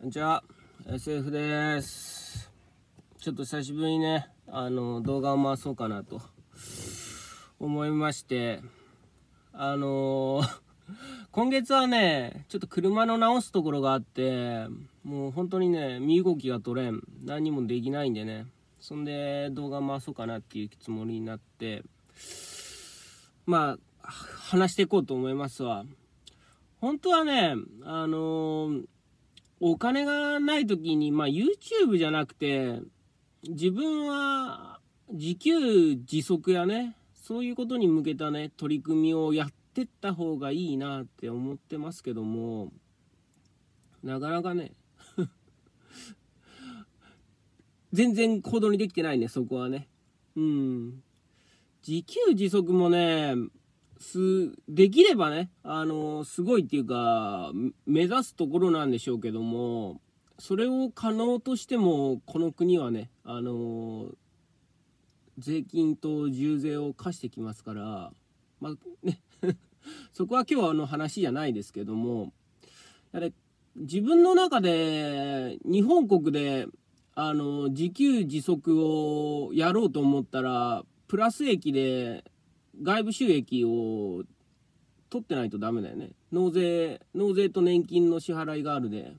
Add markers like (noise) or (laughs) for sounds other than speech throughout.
こんにちは SF ですちょっと久しぶりにねあの動画を回そうかなと思いましてあのー、(laughs) 今月はねちょっと車の直すところがあってもう本当にね身動きが取れん何にもできないんでねそんで動画回そうかなっていうつもりになってまあ話していこうと思いますわ本当はねあのーお金がない時に、まあ、YouTube じゃなくて、自分は自給自足やね、そういうことに向けたね、取り組みをやってった方がいいなって思ってますけども、なかなかね (laughs) 全然行動にできてないね、そこはね。うん。自給自足もね、す、できればね、あの、すごいっていうか、目指すところなんでしょうけども、それを可能としても、この国はね、あの、税金と重税を課してきますから、まあね (laughs) そこは今日あの話じゃないですけども、あれ自分の中で日本国であの自給自足をやろうと思ったらプラス益で外部収益を取ってないとダメだよね。納税、納税と年金の支払いがあるで、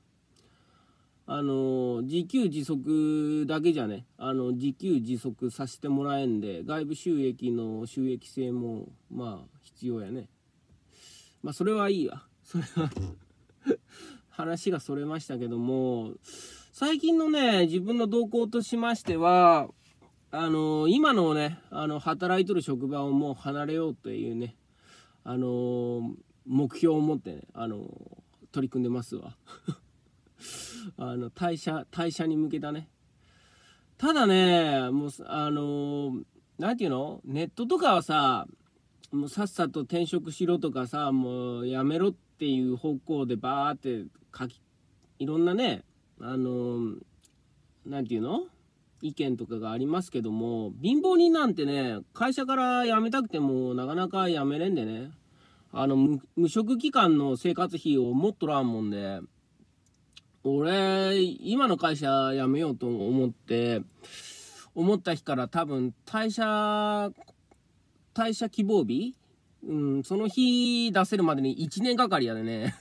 あの、自給自足だけじゃね、あの、自給自足させてもらえんで、外部収益の収益性も、まあ、必要やね。まあ、それはいいわ。それは (laughs) 話がそれましたけども、最近のね、自分の動向としましては、あのー、今のね、あの、働いとる職場をもう離れようというね、あのー、目標を持ってね、あの取り組んでますわ。(laughs) あの、退社、退社に向けたね。ただね、もう、あの何て言うのネットとかはさ、もうさっさと転職しろとかさ、もうやめろっていう方向でバーって書き、いろんなね、あの何て言うの意見とかがありますけども、貧乏人なんてね、会社から辞めたくてもなかなか辞めれんでね、あの、無職期間の生活費を持っとらんもんで、俺、今の会社辞めようと思って、思った日から多分退社、退社希望日うん、その日出せるまでに1年がかりやでね、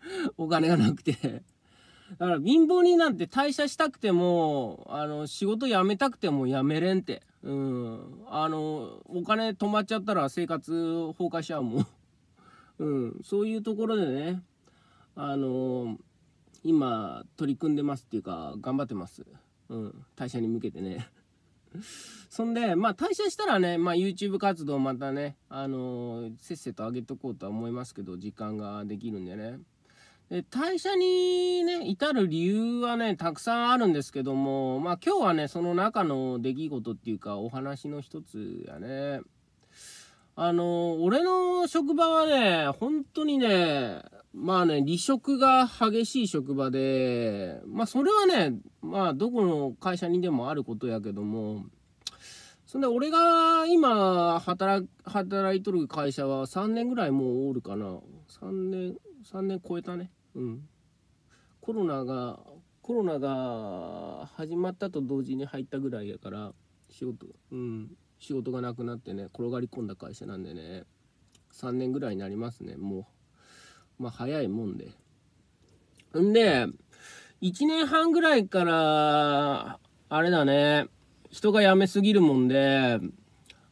(laughs) お金がなくてだから貧乏人なんて退社したくても、あの、仕事辞めたくても辞めれんって。うん。あの、お金止まっちゃったら生活崩壊しちゃうもん。(laughs) うん。そういうところでね、あの、今、取り組んでますっていうか、頑張ってます。うん。退社に向けてね。(laughs) そんで、まあ退社したらね、まあ YouTube 活動またね、あのー、せっせと上げとこうとは思いますけど、時間ができるんでね。退社にね、至る理由はね、たくさんあるんですけども、まあ今日はね、その中の出来事っていうかお話の一つやね。あの、俺の職場はね、本当にね、まあね、離職が激しい職場で、まあそれはね、まあどこの会社にでもあることやけども、そんで俺が今働、働いとる会社は3年ぐらいもうおるかな。3年、3年超えたね。うん、コロナがコロナが始まったと同時に入ったぐらいやから仕事うん仕事がなくなってね転がり込んだ会社なんでね3年ぐらいになりますねもうまあ早いもんでんで1年半ぐらいからあれだね人が辞めすぎるもんで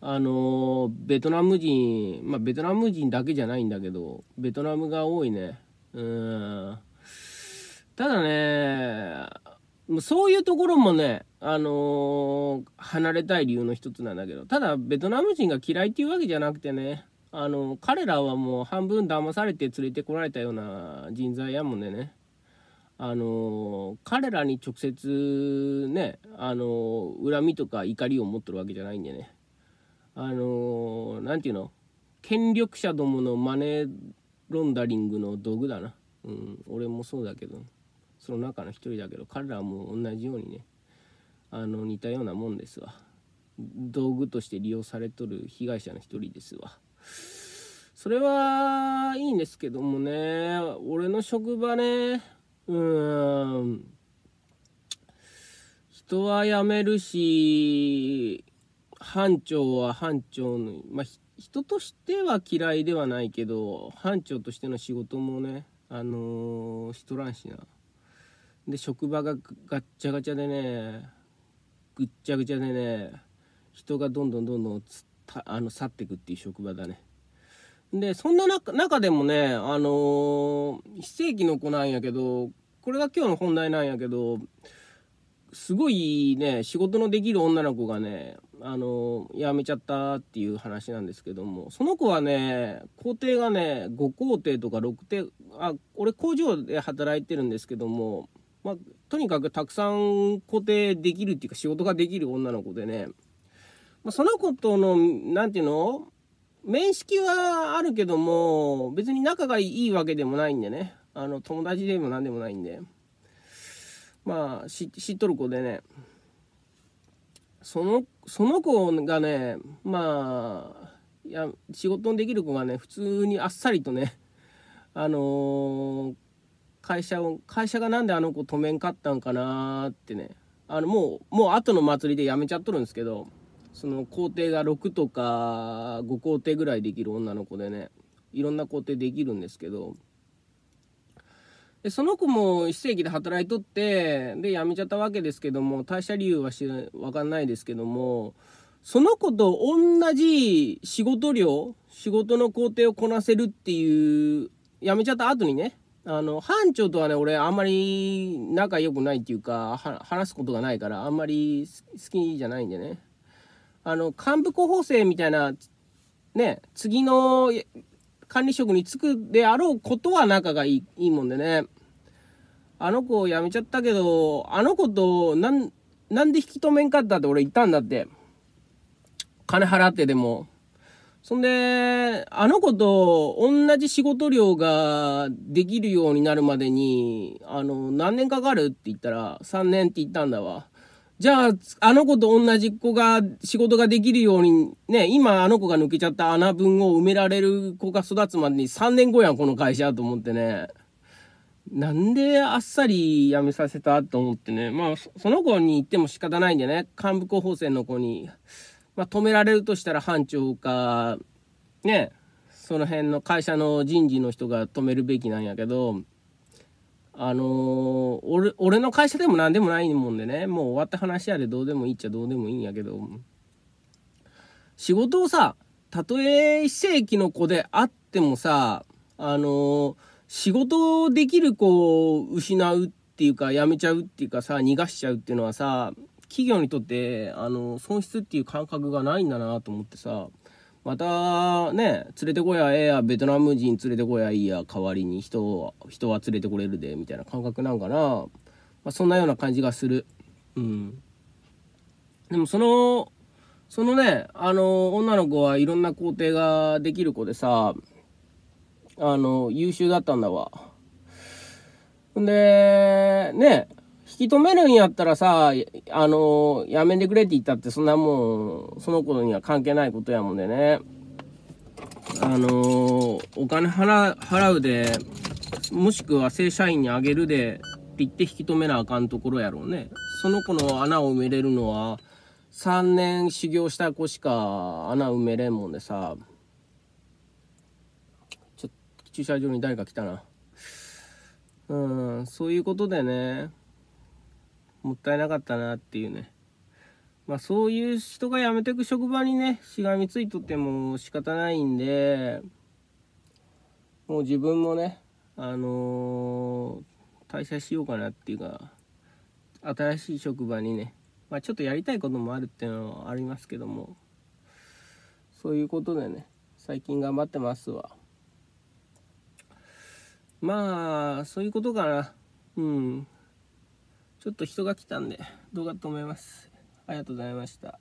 あのベトナム人まあベトナム人だけじゃないんだけどベトナムが多いねうんただねそういうところもね、あのー、離れたい理由の一つなんだけど、ただベトナム人が嫌いっていうわけじゃなくてね、あのー、彼らはもう半分騙されて連れてこられたような人材やもんでね、あのー、彼らに直接ね、あの恨みとか怒りを持ってるわけじゃないんでね、あのー、て言うの、権力者どもの真似ロンダリングの道具だな、うん、俺もそうだけどその中の一人だけど彼らも同じようにねあの似たようなもんですわ道具として利用されとる被害者の一人ですわそれはいいんですけどもね俺の職場ねうーん人は辞めるし班長は班長の、まあ、人としては嫌いではないけど班長としての仕事もねあのー、しとらんしなで職場がガッチャガチャでねぐっちゃぐちゃでね人がどんどんどんどんあの去ってくっていう職場だねでそんな中でもねあのー、非正規の子なんやけどこれが今日の本題なんやけどすごいね仕事のできる女の子がねあの辞めちゃったっていう話なんですけどもその子はね工程がね5工程とか6程あ俺工場で働いてるんですけども、まあ、とにかくたくさん工程できるっていうか仕事ができる女の子でね、まあ、その子との何て言うの面識はあるけども別に仲がいいわけでもないんでねあの友達でも何でもないんでまあ知っとる子でねそのその子がねまあいや仕事のできる子がね普通にあっさりとね (laughs) あのー、会社を会社がなんであの子止めんかったんかなってねあのもうもう後の祭りで辞めちゃっとるんですけどその工程が6とか5工程ぐらいできる女の子でねいろんな工程できるんですけどでその子も非正規で働いとってで辞めちゃったわけですけども退社理由は知分かんないですけどもその子と同じ仕事量仕事の工程をこなせるっていう辞めちゃった後にねあの班長とはね俺あんまり仲良くないっていうか話すことがないからあんまり好きじゃないんでねあの幹部候補生みたいなね次の管理職に就くであろうことは仲がいいいいもんでね。あの子辞めちゃったけど、あの子となん、なんで引き止めんかったって俺言ったんだって。金払ってでも。そんで、あの子と同じ仕事量ができるようになるまでに、あの、何年かかるって言ったら、3年って言ったんだわ。じゃあ、あの子と同じ子が仕事ができるように、ね、今あの子が抜けちゃった穴分を埋められる子が育つまでに3年後やん、この会社と思ってね。なんであっさり辞めさせたと思ってね。まあ、その子に言っても仕方ないんでね。幹部候補生の子に。まあ、止められるとしたら班長か、ね、その辺の会社の人事の人が止めるべきなんやけど、あのー、俺、俺の会社でも何でもないもんでね、もう終わった話やでどうでもいいっちゃどうでもいいんやけど、仕事をさ、たとえ非正規の子であってもさ、あのー、仕事できる子を失うっていうか、辞めちゃうっていうかさ、逃がしちゃうっていうのはさ、企業にとって、あのー、損失っていう感覚がないんだなと思ってさ、またね連れてこやええやベトナム人連れてこやいいや代わりに人は人は連れてこれるでみたいな感覚なんかな、まあ、そんなような感じがするうんでもそのそのねあの女の子はいろんな工程ができる子でさあの優秀だったんだわんでねき止めるんやったらさ、あの、やめてくれって言ったってそんなもん、その子には関係ないことやもんでね。あの、お金払払うで、もしくは正社員にあげるで、って言って引き止めなあかんところやろうね。その子の穴を埋めれるのは、3年修行した子しか穴埋めれんもんでさ、ちょっと駐車場に誰か来たな。うん、そういうことでね、もったいなかったなっていうねまあそういう人が辞めてく職場にねしがみついとっても仕方ないんでもう自分もねあのー、退社しようかなっていうか新しい職場にね、まあ、ちょっとやりたいこともあるっていうのはありますけどもそういうことでね最近頑張ってますわまあそういうことかなうんちょっと人が来たんで動画止めますありがとうございました